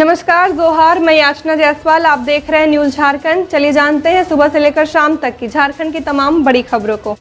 नमस्कार जोहार मैं याचना जायसवाल आप देख रहे हैं न्यूज झारखंड चलिए जानते हैं सुबह से लेकर शाम तक की झारखंड की तमाम बड़ी खबरों को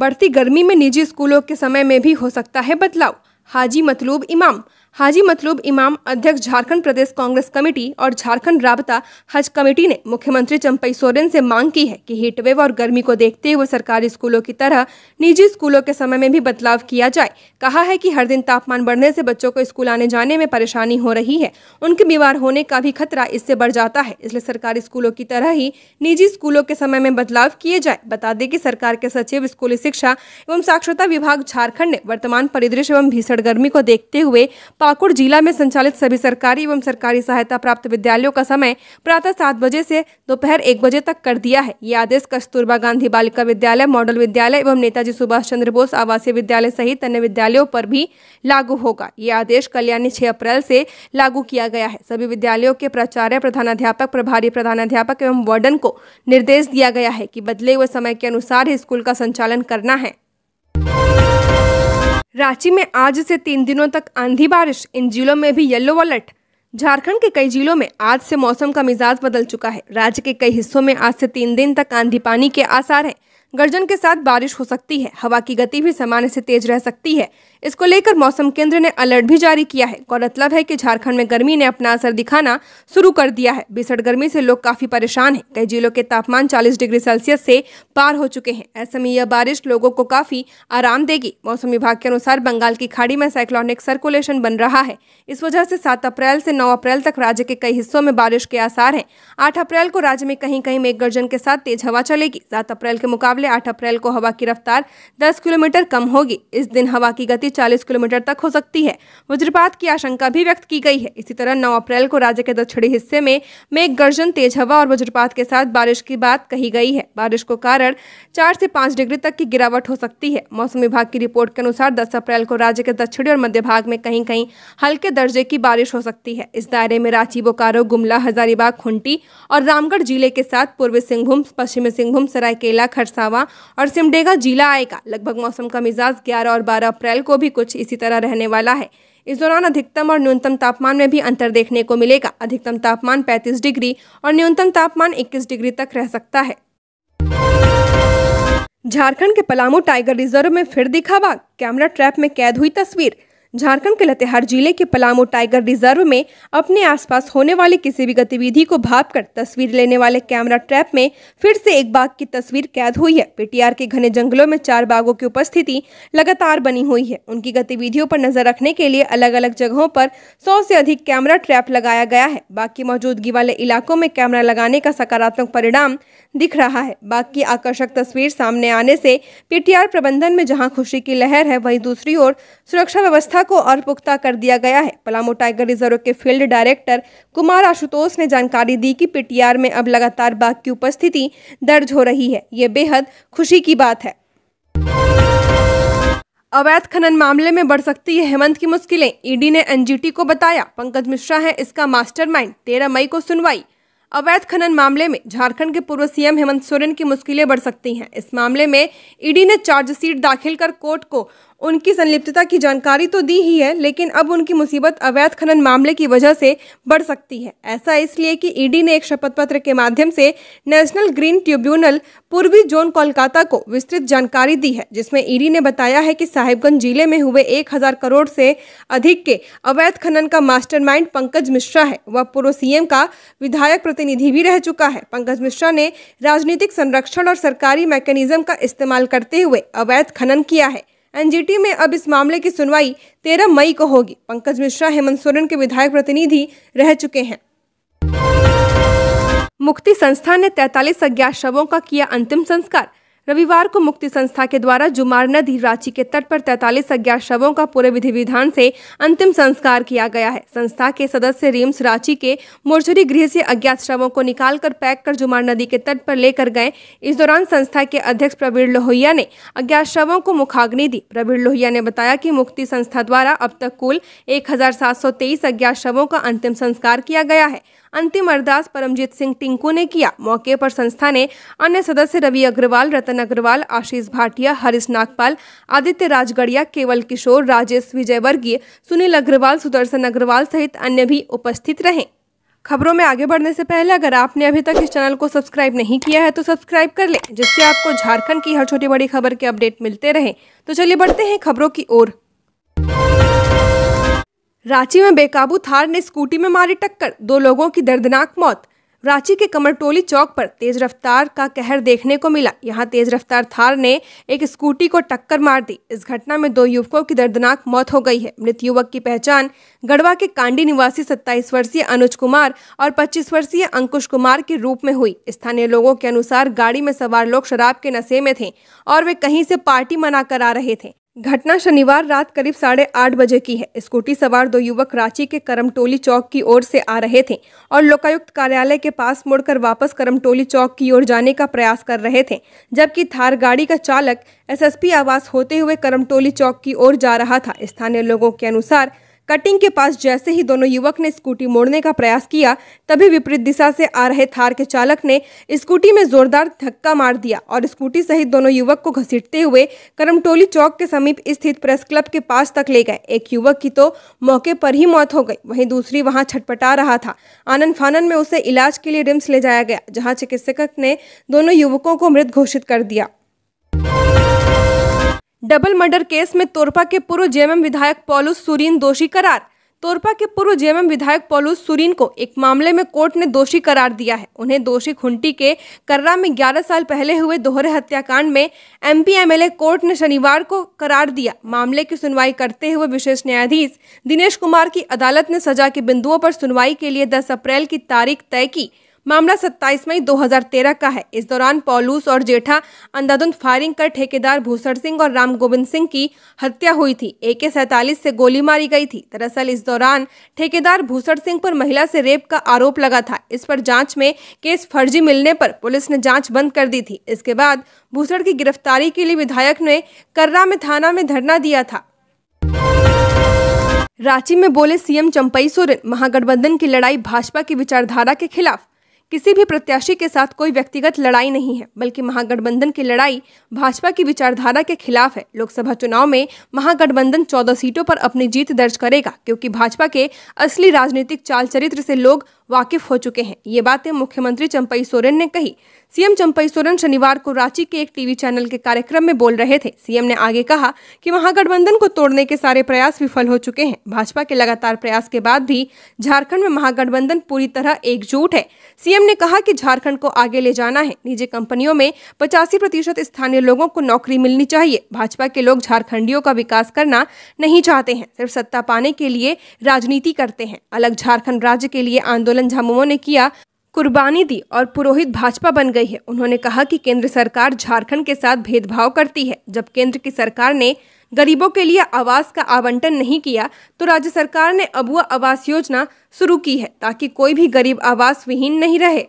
बढ़ती गर्मी में निजी स्कूलों के समय में भी हो सकता है बदलाव हाजी मतलूब इमाम हाजी मतलूब इमाम अध्यक्ष झारखंड प्रदेश कांग्रेस कमेटी और झारखंड राबता हज कमेटी ने मुख्यमंत्री चंपई सोरेन से मांग की है कि हीटवेव और गर्मी को देखते हुए सरकारी स्कूलों की तरह निजी स्कूलों के समय में भी बदलाव किया जाए कहा है कि हर दिन तापमान बढ़ने से बच्चों को स्कूल आने जाने में परेशानी हो रही है उनके बीमार होने का भी खतरा इससे बढ़ जाता है इसलिए सरकारी स्कूलों की तरह ही निजी स्कूलों के समय में बदलाव किए जाए बता दें कि सरकार के सचिव स्कूली शिक्षा एवं साक्षरता विभाग झारखंड ने वर्तमान परिदृश्य एवं भीषण गर्मी को देखते हुए पाकुड़ जिला में संचालित सभी सरकारी एवं सरकारी सहायता प्राप्त विद्यालयों का समय प्रातः सात बजे से दोपहर एक बजे तक कर दिया है ये आदेश कस्तूरबा गांधी बालिका विद्यालय मॉडल विद्यालय एवं नेताजी सुभाष चंद्र बोस आवासीय विद्यालय सहित अन्य विद्यालयों पर भी लागू होगा ये आदेश कल यानी छह अप्रैल से लागू किया गया है सभी विद्यालयों के प्राचार्य प्रधानाध्यापक प्रभारी प्रधानाध्यापक एवं वार्डन को निर्देश दिया गया है कि बदले हुए समय के अनुसार ही स्कूल का संचालन करना है रांची में आज से तीन दिनों तक आंधी बारिश इन जिलों में भी येलो अलर्ट झारखंड के कई जिलों में आज से मौसम का मिजाज बदल चुका है राज्य के कई हिस्सों में आज से तीन दिन तक आंधी पानी के आसार हैं गर्जन के साथ बारिश हो सकती है हवा की गति भी सामान्य से तेज रह सकती है इसको लेकर मौसम केंद्र ने अलर्ट भी जारी किया है गौरतलब है कि झारखंड में गर्मी ने अपना असर दिखाना शुरू कर दिया है भीषण गर्मी से लोग काफी परेशान हैं कई जिलों के तापमान 40 डिग्री सेल्सियस से पार हो चुके हैं ऐसे में यह बारिश लोगों को काफी आराम देगी मौसम विभाग के अनुसार बंगाल की खाड़ी में साइक्लोनिक सर्कुलेशन बन रहा है इस वजह से सात अप्रैल से नौ अप्रैल तक राज्य के कई हिस्सों में बारिश के आसार है आठ अप्रैल को राज्य में कहीं कहीं मेघ गर्जन के साथ तेज हवा चलेगी सात अप्रैल के मुकाबले आठ अप्रैल को हवा की रफ्तार दस किलोमीटर कम होगी इस दिन हवा की गति चालीस किलोमीटर तक हो सकती है वज्रपात की आशंका भी व्यक्त की गई है इसी तरह नौ अप्रैल को राज्य के दक्षिणी हिस्से में मेघ गर्जन तेज हवा और वज्रपात के साथ बारिश की बात कही गई है बारिश को कारण चार से पांच डिग्री तक की गिरावट हो सकती है मौसम विभाग की रिपोर्ट के अनुसार दस अप्रैल को राज्य के दक्षिणी और मध्य भाग में कहीं कहीं हल्के दर्जे की बारिश हो सकती है इस दायरे में रांची बोकारो गुमला हजारीबाग खुंटी और रामगढ़ जिले के साथ पूर्वी सिंहभूम पश्चिमी सिंहभूम सरायकेला खरसावा और सिमडेगा जिला आएगा लगभग मौसम का मिजाज ग्यारह और बारह अप्रैल को को भी कुछ इसी तरह रहने वाला है इस दौरान अधिकतम और न्यूनतम तापमान में भी अंतर देखने को मिलेगा अधिकतम तापमान 35 डिग्री और न्यूनतम तापमान 21 डिग्री तक रह सकता है झारखंड के पलामू टाइगर रिजर्व में फिर दिखा बाघ कैमरा ट्रैप में कैद हुई तस्वीर झारखंड के लतेहार जिले के पलामू टाइगर रिजर्व में अपने आसपास होने वाली किसी भी गतिविधि को कर तस्वीर लेने वाले कैमरा ट्रैप में फिर से एक बाघ की तस्वीर कैद हुई है पीटीआर के घने जंगलों में चार बाघों की उपस्थिति लगातार बनी हुई है उनकी गतिविधियों पर नजर रखने के लिए अलग अलग जगहों पर सौ से अधिक कैमरा ट्रैप लगाया गया है बाघ की मौजूदगी वाले इलाकों में कैमरा लगाने का सकारात्मक परिणाम दिख रहा है बाघ की आकर्षक तस्वीर सामने आने से पीटीआर प्रबंधन में जहाँ खुशी की लहर है वही दूसरी ओर सुरक्षा व्यवस्था को और पुख्ता कर दिया गया है पलामू टाइगर रिजर्व के फील्ड डायरेक्टर कुमार आशुतोष ने जानकारी दी कि पीटीआर में अब लगातार बाघ की उपस्थिति दर्ज हो रही है ये बेहद खुशी की बात है अवैध खनन मामले में बढ़ सकती है हेमंत की मुश्किलें ईडी ने एनजीटी को बताया पंकज मिश्रा है इसका मास्टरमाइंड तेरह मई को सुनवाई अवैध खनन मामले में झारखंड के पूर्व सीएम हेमंत सोरेन की मुश्किलें बढ़ सकती हैं इस मामले में ईडी ने चार्जशीट दाखिल कर कोर्ट को उनकी संलिप्तता की जानकारी तो दी ही है लेकिन अब उनकी मुसीबत अवैध खनन मामले की वजह से बढ़ सकती है ऐसा इसलिए कि ईडी ने एक शपथ पत्र के माध्यम से नेशनल ग्रीन ट्रिब्यूनल पूर्वी जोन कोलकाता को विस्तृत जानकारी दी है जिसमें ईडी ने बताया है कि साहिबगंज जिले में हुए एक हजार करोड़ से अधिक के अवैध खनन का मास्टर पंकज मिश्रा है वह पूर्व सीएम का विधायक प्रतिनिधि भी रह चुका है पंकज मिश्रा ने राजनीतिक संरक्षण और सरकारी मैकेनिज्म का इस्तेमाल करते हुए अवैध खनन किया है एनजीटी में अब इस मामले की सुनवाई तेरह मई को होगी पंकज मिश्रा हेमंत सोरेन के विधायक प्रतिनिधि रह चुके हैं मुक्ति संस्था ने 43 अज्ञात शवों का किया अंतिम संस्कार रविवार को मुक्ति संस्था के द्वारा जुमार नदी रांची के तट पर 43 अज्ञात शवों का पूरे विधि विधान से अंतिम संस्कार किया गया है संस्था के सदस्य रिम्स रांची के मोर्चरी गृह से अज्ञात शवों को निकालकर पैक कर जुमार नदी के तट पर लेकर गए इस दौरान संस्था के अध्यक्ष प्रवीण लोहिया ने अज्ञात शवों को मुखाग्नि दी प्रवीण लोहिया ने बताया की मुक्ति संस्था द्वारा अब तक कुल एक अज्ञात शवों का अंतिम संस्कार किया गया है अंतिम अरदास परमजीत सिंह टिंकू ने किया मौके पर संस्था ने अन्य सदस्य रवि अग्रवाल रतन अग्रवाल आशीष भाटिया हरीश नागपाल आदित्य राजगढ़िया केवल किशोर राजेश विजयवर्गीय सुनील अग्रवाल सुदर्शन अग्रवाल सहित अन्य भी उपस्थित रहे खबरों में आगे बढ़ने से पहले अगर आपने अभी तक इस चैनल को सब्सक्राइब नहीं किया है तो सब्सक्राइब कर लें जिससे आपको झारखंड की हर छोटी बड़ी खबर के अपडेट मिलते रहे तो चलिए बढ़ते हैं खबरों की ओर रांची में बेकाबू थार ने स्कूटी में मारी टक्कर दो लोगों की दर्दनाक मौत रांची के कमरटोली चौक पर तेज रफ्तार का कहर देखने को मिला यहां तेज रफ्तार थार ने एक स्कूटी को टक्कर मार दी इस घटना में दो युवकों की दर्दनाक मौत हो गई है मृत युवक की पहचान गढ़वा के कांडी निवासी 27 वर्षीय अनुज कुमार और 25 वर्षीय अंकुश कुमार के रूप में हुई स्थानीय लोगों के अनुसार गाड़ी में सवार लोग शराब के नशे में थे और वे कहीं से पार्टी मना कर आ रहे थे घटना शनिवार रात करीब साढ़े आठ बजे की है स्कूटी सवार दो युवक रांची के करमटोली चौक की ओर से आ रहे थे और लोकायुक्त कार्यालय के पास मुड़कर वापस करमटोली चौक की ओर जाने का प्रयास कर रहे थे जबकि थार गाड़ी का चालक एसएसपी आवास होते हुए करमटोली चौक की ओर जा रहा था स्थानीय लोगों के अनुसार कटिंग के पास जैसे ही दोनों युवक ने स्कूटी मोड़ने का प्रयास किया तभी विपरीत दिशा से आ रहे थार के चालक ने स्कूटी में जोरदार धक्का मार दिया और स्कूटी सहित दोनों युवक को घसीटते हुए करमटोली चौक के समीप स्थित प्रेस क्लब के पास तक ले गए एक युवक की तो मौके पर ही मौत हो गई वहीं दूसरी वहां छटपटा रहा था आनंद फानन में उसे इलाज के लिए रिम्स ले जाया गया जहाँ चिकित्सक ने दोनों युवकों को मृत घोषित कर दिया डबल मर्डर केस में तोरपा के पूर्व जेएमएम विधायक पॉलुस सुरीन दोषी करार तोरपा के पूर्व जेएमएम विधायक पॉलुस सुरीन को एक मामले में कोर्ट ने दोषी करार दिया है उन्हें दोषी खुंटी के कर्रा में 11 साल पहले हुए दोहरे हत्याकांड में एमपी एमएलए कोर्ट ने शनिवार को करार दिया मामले की सुनवाई करते हुए विशेष न्यायाधीश दिनेश कुमार की अदालत ने सजा के बिंदुओं पर सुनवाई के लिए दस अप्रैल की तारीख तय की मामला 27 मई 2013 का है इस दौरान पौलूस और जेठा अंधाधुंध फायरिंग कर ठेकेदार भूसर सिंह और राम गोविंद सिंह की हत्या हुई थी ए के सैतालीस से गोली मारी गई थी दरअसल इस दौरान ठेकेदार भूसर सिंह पर महिला से रेप का आरोप लगा था इस पर जांच में केस फर्जी मिलने पर पुलिस ने जांच बंद कर दी थी इसके बाद भूसड़ की गिरफ्तारी के लिए विधायक ने कर्रा में थाना में धरना दिया था रांची में बोले सीएम चंपई सोरेन महागठबंधन की लड़ाई भाजपा की विचारधारा के खिलाफ किसी भी प्रत्याशी के साथ कोई व्यक्तिगत लड़ाई नहीं है बल्कि महागठबंधन की लड़ाई भाजपा की विचारधारा के खिलाफ है लोकसभा चुनाव में महागठबंधन 14 सीटों पर अपनी जीत दर्ज करेगा क्योंकि भाजपा के असली राजनीतिक चाल चरित्र से लोग वाकिफ हो चुके हैं ये बातें मुख्यमंत्री चंपई सोरेन ने कही सीएम चंपई सोरेन शनिवार को रांची के एक टीवी चैनल के कार्यक्रम में बोल रहे थे सीएम ने आगे कहा कि महागठबंधन को तोड़ने के सारे प्रयास विफल हो चुके हैं भाजपा के लगातार प्रयास के बाद भी झारखंड में महागठबंधन पूरी तरह एकजुट है सीएम ने कहा कि झारखंड को आगे ले जाना है निजी कंपनियों में पचासी प्रतिशत स्थानीय लोगों को नौकरी मिलनी चाहिए भाजपा के लोग झारखंडियों का विकास करना नहीं चाहते हैं सिर्फ सत्ता पाने के लिए राजनीति करते हैं अलग झारखंड राज्य के लिए आंदोलन आंदोलन झामुमो ने किया कुर्बानी दी और पुरोहित भाजपा बन गई है उन्होंने कहा कि केंद्र सरकार झारखंड के साथ भेदभाव करती है जब केंद्र की सरकार ने गरीबों के लिए आवास का आवंटन नहीं किया तो राज्य सरकार ने अबुआ आवास योजना शुरू की है ताकि कोई भी गरीब आवास विहीन नहीं रहे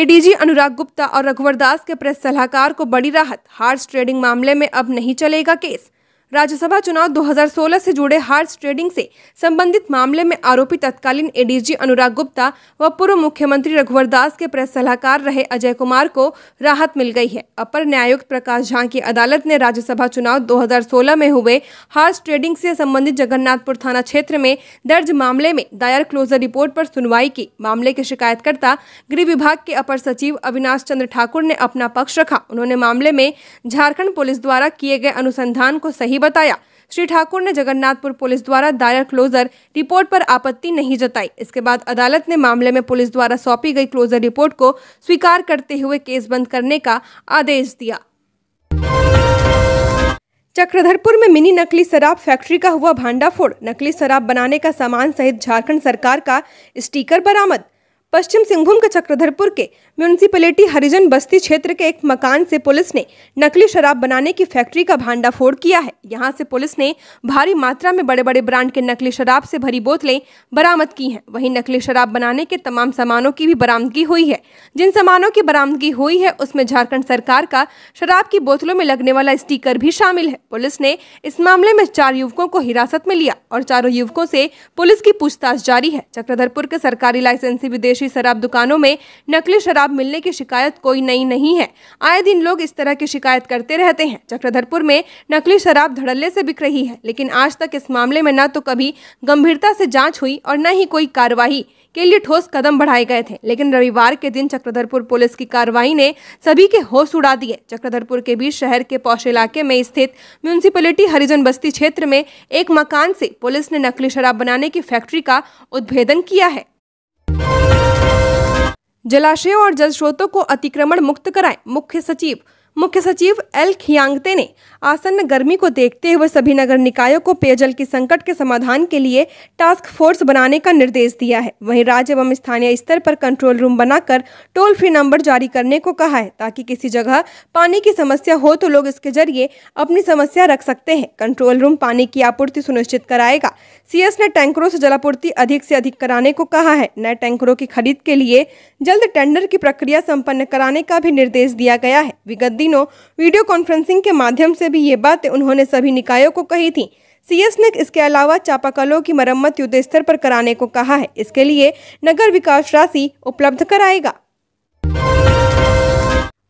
एडीजी अनुराग गुप्ता और रघुवर दास के प्रेस सलाहकार को बड़ी राहत हार्स ट्रेडिंग मामले में अब नहीं चलेगा केस राज्यसभा चुनाव 2016 से जुड़े हार्स ट्रेडिंग से संबंधित मामले में आरोपी तत्कालीन एडीजी अनुराग गुप्ता व पूर्व मुख्यमंत्री रघुवर दास के प्रेस सलाहकार रहे अजय कुमार को राहत मिल गई है अपर न्यायुक्त प्रकाश झा की अदालत ने राज्यसभा चुनाव 2016 में हुए हार्स ट्रेडिंग से संबंधित जगन्नाथपुर थाना क्षेत्र में दर्ज मामले में दायर क्लोजर रिपोर्ट पर सुनवाई की मामले के शिकायतकर्ता गृह विभाग के अपर सचिव अविनाश चंद्र ठाकुर ने अपना पक्ष रखा उन्होंने मामले में झारखंड पुलिस द्वारा किए गए अनुसंधान को सही बताया श्री ठाकुर ने जगन्नाथपुर पुलिस द्वारा दायर क्लोजर रिपोर्ट पर आपत्ति नहीं जताई इसके बाद अदालत ने मामले में पुलिस द्वारा सौंपी गई क्लोजर रिपोर्ट को स्वीकार करते हुए केस बंद करने का आदेश दिया चक्रधरपुर में मिनी नकली शराब फैक्ट्री का हुआ भांडाफोड़ नकली शराब बनाने का सामान सहित झारखंड सरकार का स्टीकर बरामद पश्चिम सिंहभूम के चक्रधरपुर के म्यूनिसिपलिटी हरिजन बस्ती क्षेत्र के एक मकान से पुलिस ने नकली शराब बनाने की फैक्ट्री का भांडाफोड़ किया है यहां से पुलिस ने भारी मात्रा में बड़े बड़े ब्रांड के नकली शराब से भरी बोतलें बरामद की हैं वहीं नकली शराब बनाने के तमाम सामानों की भी बरामदगी हुई है जिन सामानों की बरामदगी हुई है उसमें झारखंड सरकार का शराब की बोतलों में लगने वाला स्टीकर भी शामिल है पुलिस ने इस मामले में चार युवकों को हिरासत में लिया और चारों युवकों से पुलिस की पूछताछ जारी है चक्रधरपुर के सरकारी लाइसेंसी विदेशी शराब दुकानों में नकली शराब मिलने की शिकायत कोई नई नहीं है आए दिन लोग इस तरह की शिकायत करते रहते हैं चक्रधरपुर में नकली शराब धड़ल्ले से बिक रही है लेकिन आज तक इस मामले में न तो कभी गंभीरता से जाँच हुई और न ही कोई कार्रवाई के लिए ठोस कदम बढ़ाए गए थे लेकिन रविवार के दिन चक्रधरपुर पुलिस की कार्रवाई ने सभी के होश उड़ा दिए चक्रधरपुर के बीच शहर के पौष इलाके में स्थित म्यूनिसिपैलिटी हरिजन बस्ती क्षेत्र में एक मकान से पुलिस ने नकली शराब बनाने की फैक्ट्री का उद्भेदन किया है जलाशयों और जल स्रोतों को अतिक्रमण मुक्त कराएं मुख्य सचिव मुख्य सचिव एल खियांगते ने आसन्न गर्मी को देखते हुए सभी नगर निकायों को पेयजल के संकट के समाधान के लिए टास्क फोर्स बनाने का निर्देश दिया है वहीं राज्य एवं स्थानीय स्तर पर कंट्रोल रूम बनाकर टोल फ्री नंबर जारी करने को कहा है ताकि किसी जगह पानी की समस्या हो तो लोग इसके जरिए अपनी समस्या रख सकते हैं कंट्रोल रूम पानी की आपूर्ति सुनिश्चित कराएगा सी ने टैंकरों से जलापूर्ति अधिक से अधिक कराने को कहा है नए टैंकरों की खरीद के लिए जल्द टेंडर की प्रक्रिया सम्पन्न कराने का भी निर्देश दिया गया है विगत दिनों वीडियो कॉन्फ्रेंसिंग के माध्यम से भी ये बातें उन्होंने सभी निकायों को कही थी सीएस ने इसके अलावा चापाकलों की मरम्मत युद्ध स्तर पर कराने को कहा है इसके लिए नगर विकास राशि उपलब्ध कराएगा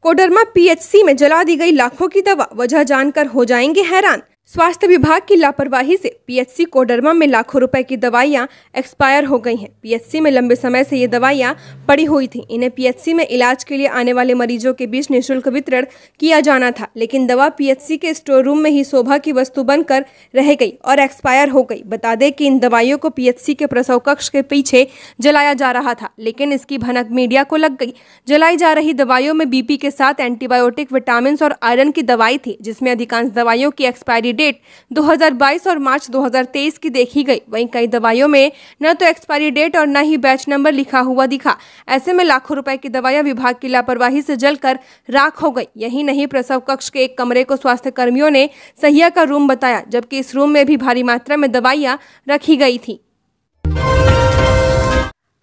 कोडरमा पीएचसी में जला दी गई लाखों की दवा वजह जानकर हो जाएंगे हैरान स्वास्थ्य विभाग की लापरवाही से पीएचसी कोडरमा में लाखों रुपए की दवाइयां एक्सपायर हो गई हैं पीएचसी में लंबे समय से ये दवाइयां पड़ी हुई थी इन्हें पीएचसी में इलाज के लिए आने वाले मरीजों के बीच निशुल्क वितरण किया जाना था लेकिन दवा पीएचसी के स्टोर रूम में ही शोभा की वस्तु बनकर रह गई और एक्सपायर हो गई बता दें कि इन दवाइयों को पी के प्रसव कक्ष के पीछे जलाया जा रहा था लेकिन इसकी भनक मीडिया को लग गई जलाई जा रही दवाइयों में बीपी के साथ एंटीबायोटिक विटामिन और आयरन की दवाई थी जिसमें अधिकांश दवाइयों की एक्सपायरी डेट 2022 और मार्च 2023 की देखी गई वहीं कई दवाइयों में न तो एक्सपायरी डेट और न ही बैच नंबर लिखा हुआ दिखा ऐसे में लाखों रुपए की दवाइयां विभाग की लापरवाही से जलकर राख हो गई यही नहीं प्रसव कक्ष के एक कमरे को स्वास्थ्य कर्मियों ने सहिया का रूम बताया जबकि इस रूम में भी भारी मात्रा में दवाइयाँ रखी गई थी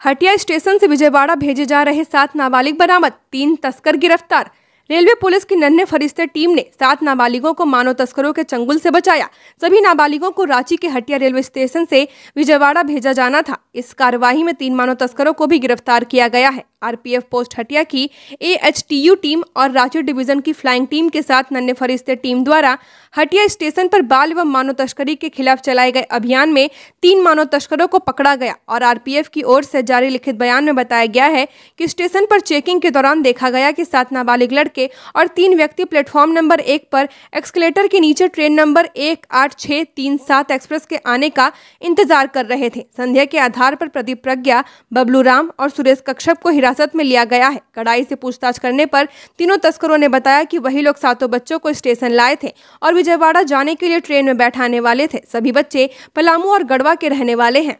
हटिया स्टेशन से विजयवाड़ा भेजे जा रहे सात नाबालिग बरामद तीन तस्कर गिरफ्तार रेलवे पुलिस की नन्हे फरिश्ते टीम ने सात नाबालिगों को मानव तस्करों के चंगुल से बचाया सभी नाबालिगों को रांची के हटिया रेलवे स्टेशन से विजयवाड़ा भेजा जाना था इस कार्यवाही में तीन मानव तस्करों को भी गिरफ्तार किया गया है आरपीएफ पोस्ट हटिया की एएचटीयू टीम और रांची डिवीजन की फ्लाइंग टीम के साथ नन्हे फरिश्ते टीम द्वारा हटिया स्टेशन पर बाल एवं मानव तस्करी के खिलाफ चलाए गए अभियान में तीन मानव तस्करों को पकड़ा गया और आरपीएफ की ओर से जारी लिखित बयान में बताया गया है कि स्टेशन पर चेकिंग के दौरान देखा गया कि सात नाबालिग लड़के के और तीन व्यक्ति प्लेटफॉर्म नंबर एक पर एक्सकेलेटर के नीचे ट्रेन नंबर एक आठ छः तीन सात एक्सप्रेस के आने का इंतजार कर रहे थे संध्या के आधार पर प्रदीप प्रज्ञा बबलू राम और सुरेश कक्षप को हिरासत में लिया गया है कड़ाई से पूछताछ करने पर तीनों तस्करों ने बताया कि वही लोग सातों बच्चों को स्टेशन लाए थे और विजयवाड़ा जाने के लिए ट्रेन में बैठाने वाले थे सभी बच्चे पलामू और गढ़वा के रहने वाले हैं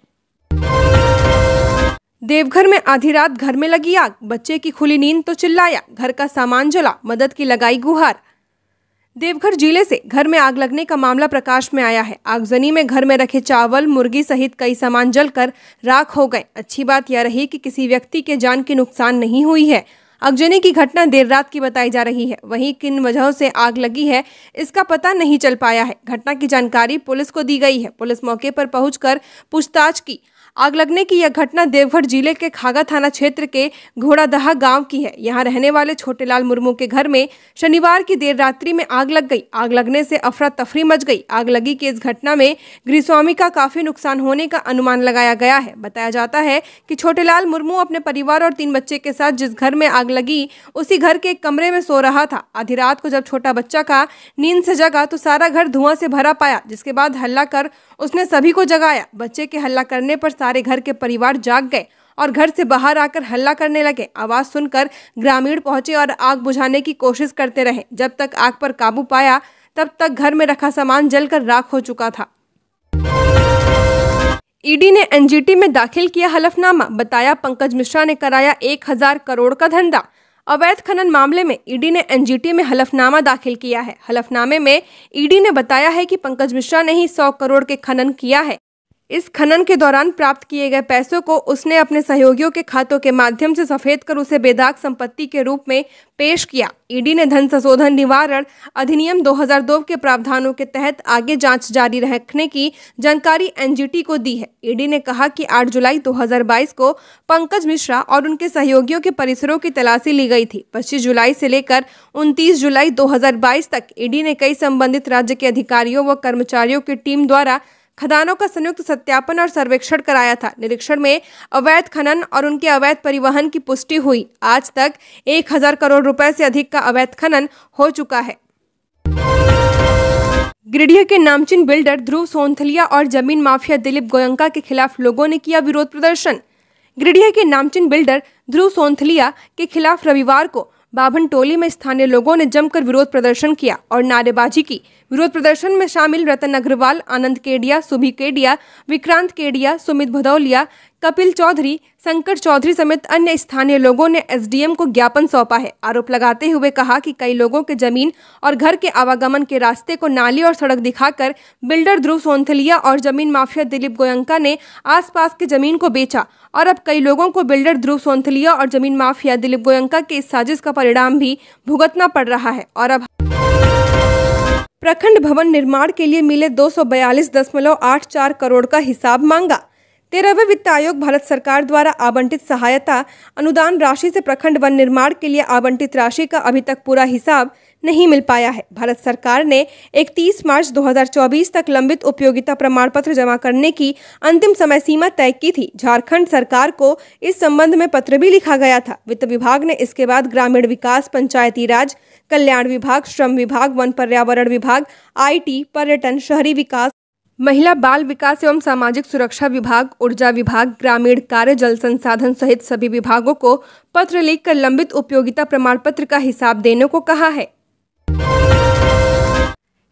देवघर में आधी रात घर में लगी आग बच्चे की खुली नींद तो चिल्लाया घर का सामान जला मदद की लगाई गुहार देवघर जिले से घर में आग लगने का मामला प्रकाश में आया है आगजनी में घर में रखे चावल मुर्गी सहित कई सामान जलकर राख हो गए अच्छी बात यह रही कि किसी व्यक्ति के जान की नुकसान नहीं हुई है आगजनी की घटना देर रात की बताई जा रही है वहीं किन वजहों से आग लगी है इसका पता नहीं चल पाया है घटना की जानकारी पुलिस को दी गई है पुलिस मौके पर पहुंचकर पूछताछ की आग लगने की यह घटना देवघर जिले के खागा थाना क्षेत्र के घोड़ादहा गांव की है यहां रहने वाले छोटेलाल मुर्मू के घर में शनिवार की देर रात्रि में आग लग गई आग लगने से अफरा तफरी मच गई आग लगी की इस घटना में गृहस्वामी का काफी नुकसान होने का अनुमान लगाया गया है बताया जाता है कि छोटेलाल मुर्मू अपने परिवार और तीन बच्चे के साथ जिस घर में आग लगी उसी घर के एक कमरे में सो रहा था आधी रात को जब छोटा बच्चा का नींद से जगा तो सारा घर धुआं से भरा पाया जिसके बाद हल्ला कर उसने सभी को जगाया बच्चे के हल्ला करने पर सारे घर के परिवार जाग गए और घर से बाहर आकर हल्ला करने लगे आवाज सुनकर ग्रामीण पहुंचे और आग बुझाने की कोशिश करते रहे जब तक आग पर काबू पाया तब तक घर में रखा सामान जलकर राख हो चुका था ईडी ने एनजीटी में दाखिल किया हलफनामा बताया पंकज मिश्रा ने कराया एक हजार करोड़ का धंधा अवैध खनन मामले में ईडी ने एनजीटी में हलफनामा दाखिल किया है हलफनामे में ईडी ने बताया है कि पंकज मिश्रा ने ही सौ करोड़ के खनन किया है इस खनन के दौरान प्राप्त किए गए पैसों को उसने अपने सहयोगियों के खातों के माध्यम से सफेद कर उसे बेदाग संपत्ति के रूप में पेश किया ईडी ने धन संशोधन निवारण अधिनियम 2002 के प्रावधानों के तहत आगे जांच जारी रखने की जानकारी एनजीटी को दी है ईडी ने कहा कि 8 जुलाई 2022 को पंकज मिश्रा और उनके सहयोगियों के परिसरों की तलाशी ली गई थी पच्चीस जुलाई से लेकर उनतीस जुलाई दो तक ईडी ने कई संबंधित राज्य के अधिकारियों व कर्मचारियों की टीम द्वारा खदानों का संयुक्त सत्यापन और सर्वेक्षण कराया था निरीक्षण में अवैध खनन और उनके अवैध परिवहन की पुष्टि हुई आज तक एक हजार करोड़ रुपए से अधिक का अवैध खनन हो चुका है गिरिडीह के नामचिन बिल्डर ध्रुव सोनथलिया और जमीन माफिया दिलीप गोयंका के खिलाफ लोगों ने किया विरोध प्रदर्शन गिरिडीह के नामचिन बिल्डर ध्रुव सोनथलिया के खिलाफ रविवार को बाभन टोली में स्थानीय लोगों ने जमकर विरोध प्रदर्शन किया और नारेबाजी की विरोध प्रदर्शन में शामिल रतन अग्रवाल आनंद केडिया सुभी केडिया विक्रांत केडिया सुमित भदौलिया कपिल चौधरी संकट चौधरी समेत अन्य स्थानीय लोगों ने एसडीएम को ज्ञापन सौंपा है आरोप लगाते हुए कहा कि कई लोगों के जमीन और घर के आवागमन के रास्ते को नाली और सड़क दिखाकर बिल्डर ध्रुव सोनथलिया और जमीन माफिया दिलीप गोयंका ने आसपास के जमीन को बेचा और अब कई लोगों को बिल्डर ध्रुव सोनथलिया और जमीन माफिया दिलीप गोयंका के इस साजिश का परिणाम भी भुगतना पड़ रहा है और अब प्रखंड भवन निर्माण के लिए मिले दो करोड़ का हिसाब मांगा तेरहवें वित्त आयोग भारत सरकार द्वारा आवंटित सहायता अनुदान राशि से प्रखंड वन निर्माण के लिए आवंटित राशि का अभी तक पूरा हिसाब नहीं मिल पाया है भारत सरकार ने 31 मार्च 2024 तक लंबित उपयोगिता प्रमाण पत्र जमा करने की अंतिम समय सीमा तय की थी झारखंड सरकार को इस संबंध में पत्र भी लिखा गया था वित्त विभाग ने इसके बाद ग्रामीण विकास पंचायती राज कल्याण विभाग श्रम विभाग वन पर्यावरण विभाग आई पर्यटन शहरी विकास महिला बाल विकास एवं सामाजिक सुरक्षा विभाग ऊर्जा विभाग ग्रामीण कार्य जल संसाधन सहित सभी विभागों को पत्र लिखकर लंबित उपयोगिता प्रमाण पत्र का हिसाब देने को कहा है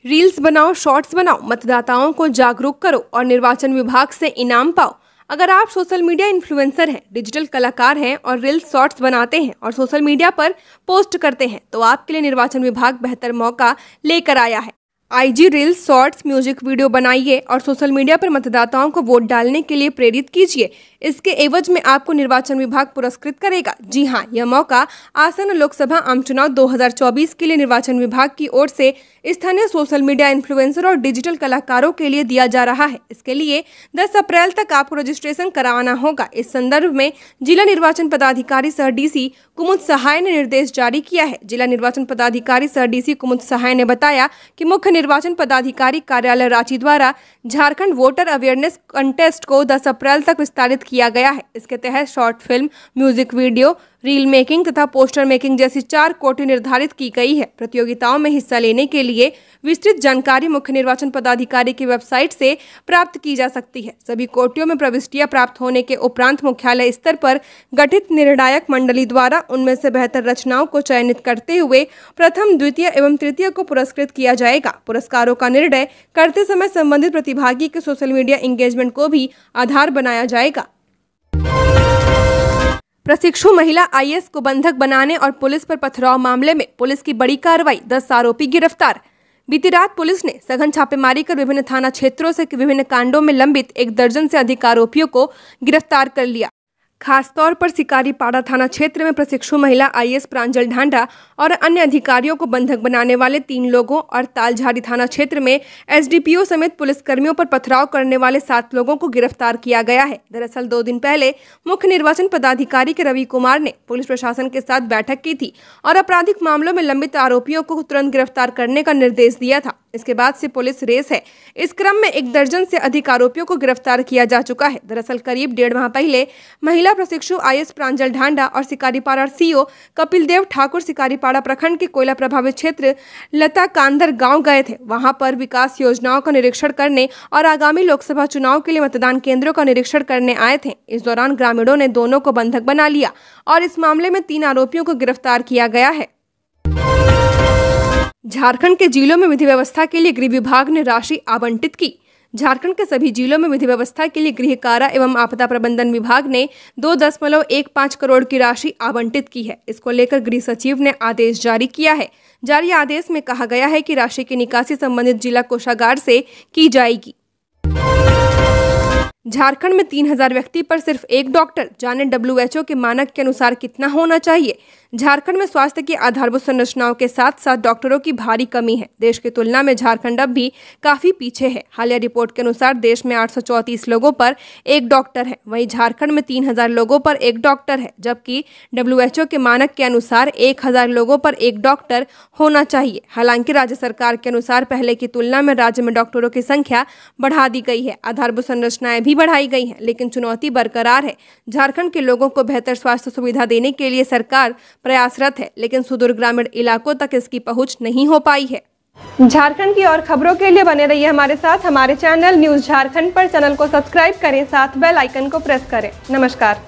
रील्स बनाओ शॉर्ट्स बनाओ मतदाताओं को जागरूक करो और निर्वाचन विभाग से इनाम पाओ अगर आप सोशल मीडिया इन्फ्लुएंसर हैं डिजिटल कलाकार हैं और रील्स शॉर्ट्स बनाते हैं और सोशल मीडिया पर पोस्ट करते हैं तो आपके लिए निर्वाचन विभाग बेहतर मौका लेकर आया है IG reels shorts music video बनाइए और सोशल मीडिया पर मतदाताओं को वोट डालने के लिए प्रेरित कीजिए इसके एवज में आपको निर्वाचन विभाग पुरस्कृत करेगा जी हाँ यह मौका आसन लोकसभा आम चुनाव 2024 के लिए निर्वाचन विभाग की ओर से स्थानीय सोशल मीडिया इन्फ्लुएंसर और डिजिटल कलाकारों के लिए दिया जा रहा है इसके लिए दस अप्रैल तक आपको रजिस्ट्रेशन कराना होगा इस संदर्भ में जिला निर्वाचन पदाधिकारी सह डीसी कुमुद सहाय ने निर्देश जारी किया है जिला निर्वाचन पदाधिकारी सह डी कुमुद सहाय ने बताया की मुख्य निर्वाचन पदाधिकारी कार्यालय रांची द्वारा झारखंड वोटर अवेयरनेस कंटेस्ट को 10 अप्रैल तक विस्तारित किया गया है इसके तहत short film music video reel making तथा पोस्टर मेकिंग जैसी चार कोटि निर्धारित की गई है प्रतियोगिताओं में हिस्सा लेने के लिए विस्तृत जानकारी मुख्य निर्वाचन पदाधिकारी की वेबसाइट से प्राप्त की जा सकती है सभी कोटियों में प्रविष्टियां प्राप्त होने के उपरांत मुख्यालय स्तर पर गठित निर्णायक मंडली द्वारा उनमें से बेहतर रचनाओं को चयनित करते हुए प्रथम द्वितीय एवं तृतीय को पुरस्कृत किया जाएगा पुरस्कारों का निर्णय करते समय संबंधित प्रतिभागी के सोशल मीडिया एंगेजमेंट को भी आधार बनाया जाएगा प्रशिक्षु महिला आईएएस को बंधक बनाने और पुलिस पर पथराव मामले में पुलिस की बड़ी कार्रवाई दस आरोपी गिरफ्तार बीती रात पुलिस ने सघन छापेमारी कर विभिन्न थाना क्षेत्रों से विभिन्न कांडों में लंबित एक दर्जन से अधिक आरोपियों को गिरफ्तार कर लिया खासतौर पर सिकारी पाड़ा थाना क्षेत्र में प्रशिक्षु महिला आईएएस प्रांजल ढांडा और अन्य अधिकारियों को बंधक बनाने वाले तीन लोगों और तालझारी थाना क्षेत्र में एसडीपीओ समेत पुलिसकर्मियों पर पथराव करने वाले सात लोगों को गिरफ्तार किया गया है दरअसल दो दिन पहले मुख्य निर्वाचन पदाधिकारी के रवि कुमार ने पुलिस प्रशासन के साथ बैठक की थी और आपराधिक मामलों में लंबित आरोपियों को तुरंत गिरफ्तार करने का निर्देश दिया था इसके बाद से पुलिस रेस है इस क्रम में एक दर्जन से अधिक आरोपियों को गिरफ्तार किया जा चुका है दरअसल करीब डेढ़ माह पहले महिला जिला प्रशिक्षु आईएस प्रांजल ढांडा और शिकारीपाड़ा सीओ कपिल देव ठाकुर शिकारीपाड़ा प्रखंड के कोयला प्रभावित क्षेत्र लता कांदर गांव गए थे वहां पर विकास योजनाओं का निरीक्षण करने और आगामी लोकसभा चुनाव के लिए मतदान केंद्रों का निरीक्षण करने आए थे इस दौरान ग्रामीणों ने दोनों को बंधक बना लिया और इस मामले में तीन आरोपियों को गिरफ्तार किया गया है झारखंड के जिलों में विधि व्यवस्था के लिए गृह विभाग ने राशि आवंटित की झारखंड के सभी जिलों में विधि व्यवस्था के लिए गृह कारा एवं आपदा प्रबंधन विभाग ने दो दशमलव एक पाँच करोड़ की राशि आवंटित की है इसको लेकर गृह सचिव ने आदेश जारी किया है जारी आदेश में कहा गया है कि राशि की निकासी संबंधित जिला कोषागार से की जाएगी झारखंड में 3000 व्यक्ति पर सिर्फ एक डॉक्टर जाने डब्ल्यूएचओ के मानक के अनुसार कितना होना चाहिए झारखंड में स्वास्थ्य की आधारभूत संरचनाओं के साथ साथ डॉक्टरों की भारी कमी है देश की तुलना में झारखंड अब भी काफी पीछे है हालिया रिपोर्ट के अनुसार देश में आठ लोगों पर एक डॉक्टर है वहीं झारखंड में तीन लोगों पर एक डॉक्टर है जबकि डब्ल्यू के मानक के अनुसार एक लोगों पर एक डॉक्टर होना चाहिए हालांकि राज्य सरकार के अनुसार पहले की तुलना में राज्य में डॉक्टरों की संख्या बढ़ा दी गई है आधारभूत संरचनाएं भी बढ़ाई गई हैं लेकिन चुनौती बरकरार है झारखंड के लोगों को बेहतर स्वास्थ्य सुविधा देने के लिए सरकार प्रयासरत है लेकिन सुदूर ग्रामीण इलाकों तक इसकी पहुँच नहीं हो पाई है झारखंड की और खबरों के लिए बने रहिए हमारे साथ हमारे चैनल न्यूज झारखंड पर चैनल को सब्सक्राइब करें साथ बेल आइकन को प्रेस करें नमस्कार